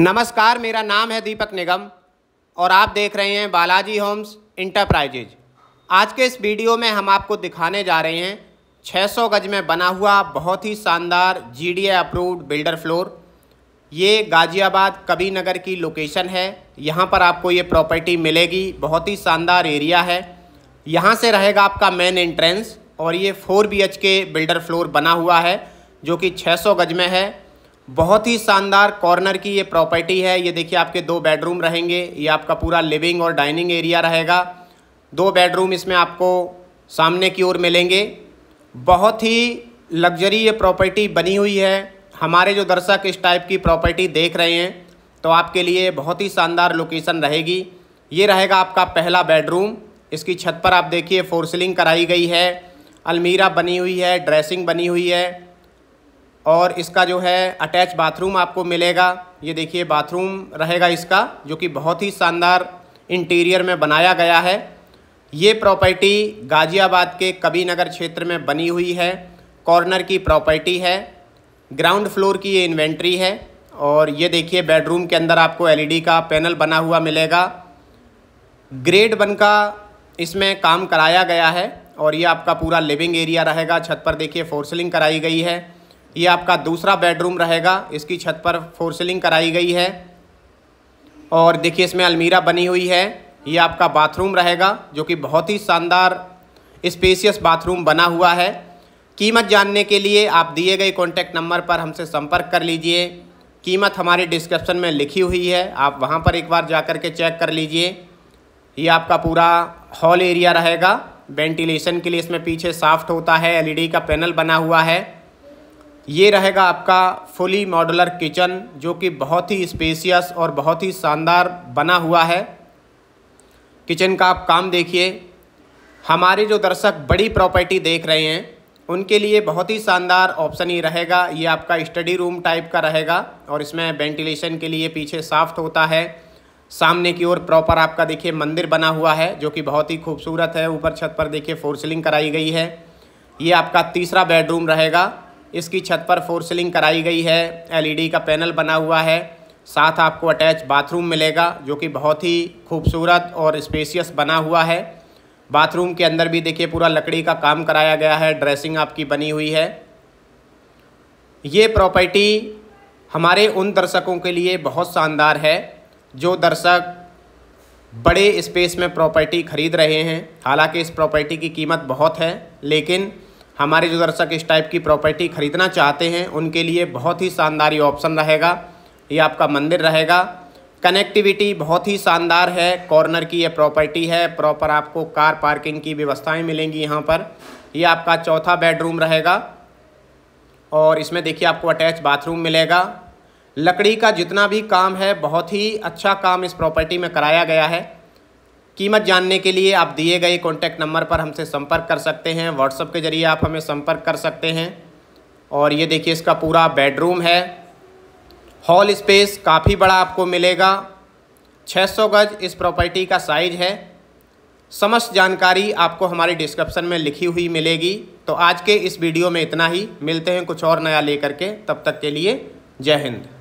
नमस्कार मेरा नाम है दीपक निगम और आप देख रहे हैं बालाजी होम्स इंटरप्राइजेज आज के इस वीडियो में हम आपको दिखाने जा रहे हैं 600 गज में बना हुआ बहुत ही शानदार जी अप्रूव्ड बिल्डर फ्लोर ये गाज़ियाबाद कबी नगर की लोकेशन है यहाँ पर आपको ये प्रॉपर्टी मिलेगी बहुत ही शानदार एरिया है यहाँ से रहेगा आपका मेन एंट्रेंस और ये फोर बी बिल्डर फ्लोर बना हुआ है जो कि छः गज में है बहुत ही शानदार कॉर्नर की ये प्रॉपर्टी है ये देखिए आपके दो बेडरूम रहेंगे ये आपका पूरा लिविंग और डाइनिंग एरिया रहेगा दो बेडरूम इसमें आपको सामने की ओर मिलेंगे बहुत ही लग्जरी ये प्रॉपर्टी बनी हुई है हमारे जो दर्शक इस टाइप की प्रॉपर्टी देख रहे हैं तो आपके लिए बहुत ही शानदार लोकेशन रहेगी ये रहेगा आपका पहला बेडरूम इसकी छत पर आप देखिए फोर सीलिंग कराई गई है अलमीरा बनी हुई है ड्रेसिंग बनी हुई है और इसका जो है अटैच बाथरूम आपको मिलेगा ये देखिए बाथरूम रहेगा इसका जो कि बहुत ही शानदार इंटीरियर में बनाया गया है ये प्रॉपर्टी गाज़ियाबाद के कबी नगर क्षेत्र में बनी हुई है कॉर्नर की प्रॉपर्टी है ग्राउंड फ्लोर की ये इन्वेंट्री है और ये देखिए बेडरूम के अंदर आपको एलईडी e का पैनल बना हुआ मिलेगा ग्रेड वन का इसमें काम कराया गया है और ये आपका पूरा लिविंग एरिया रहेगा छत पर देखिए फोर्सलिंग कराई गई है ये आपका दूसरा बेडरूम रहेगा इसकी छत पर फोर सीलिंग कराई गई है और देखिए इसमें अलमीरा बनी हुई है ये आपका बाथरूम रहेगा जो कि बहुत ही शानदार स्पेसियस बाथरूम बना हुआ है कीमत जानने के लिए आप दिए गए कॉन्टैक्ट नंबर पर हमसे संपर्क कर लीजिए कीमत हमारे डिस्क्रिप्शन में लिखी हुई है आप वहाँ पर एक बार जा कर के चेक कर लीजिए ये आपका पूरा हॉल एरिया रहेगा वेंटिलेशन के लिए इसमें पीछे साफ्ट होता है एलईडी e का पैनल बना हुआ है ये रहेगा आपका फुली मॉडलर किचन जो कि बहुत ही स्पेसियस और बहुत ही शानदार बना हुआ है किचन का आप काम देखिए हमारे जो दर्शक बड़ी प्रॉपर्टी देख रहे हैं उनके लिए बहुत ही शानदार ऑप्शन ही रहेगा ये आपका स्टडी रूम टाइप का रहेगा और इसमें वेंटिलेशन के लिए पीछे साफ्ट होता है सामने की ओर प्रॉपर आपका देखिए मंदिर बना हुआ है जो कि बहुत ही खूबसूरत है ऊपर छत पर देखिए फोर सीलिंग कराई गई है ये आपका तीसरा बेडरूम रहेगा इसकी छत पर फोर सीलिंग कराई गई है एलईडी का पैनल बना हुआ है साथ आपको अटैच बाथरूम मिलेगा जो कि बहुत ही खूबसूरत और स्पेसियस बना हुआ है बाथरूम के अंदर भी देखिए पूरा लकड़ी का काम कराया गया है ड्रेसिंग आपकी बनी हुई है ये प्रॉपर्टी हमारे उन दर्शकों के लिए बहुत शानदार है जो दर्शक बड़े स्पेस में प्रॉपर्टी खरीद रहे हैं हालांकि इस प्रॉपर्टी की कीमत बहुत है लेकिन हमारे जो दर्शक इस टाइप की प्रॉपर्टी ख़रीदना चाहते हैं उनके लिए बहुत ही शानदार ये ऑप्शन रहेगा ये आपका मंदिर रहेगा कनेक्टिविटी बहुत ही शानदार है कॉर्नर की ये प्रॉपर्टी है प्रॉपर आपको कार पार्किंग की व्यवस्थाएँ मिलेंगी यहाँ पर ये आपका चौथा बेडरूम रहेगा और इसमें देखिए आपको अटैच बाथरूम मिलेगा लकड़ी का जितना भी काम है बहुत ही अच्छा काम इस प्रॉपर्टी में कराया गया है कीमत जानने के लिए आप दिए गए कॉन्टैक्ट नंबर पर हमसे संपर्क कर सकते हैं व्हाट्सअप के ज़रिए आप हमें संपर्क कर सकते हैं और ये देखिए इसका पूरा बेडरूम है हॉल स्पेस काफ़ी बड़ा आपको मिलेगा 600 गज इस प्रॉपर्टी का साइज है समस्त जानकारी आपको हमारे डिस्क्रिप्शन में लिखी हुई मिलेगी तो आज के इस वीडियो में इतना ही मिलते हैं कुछ और नया लेकर के तब तक के लिए जय हिंद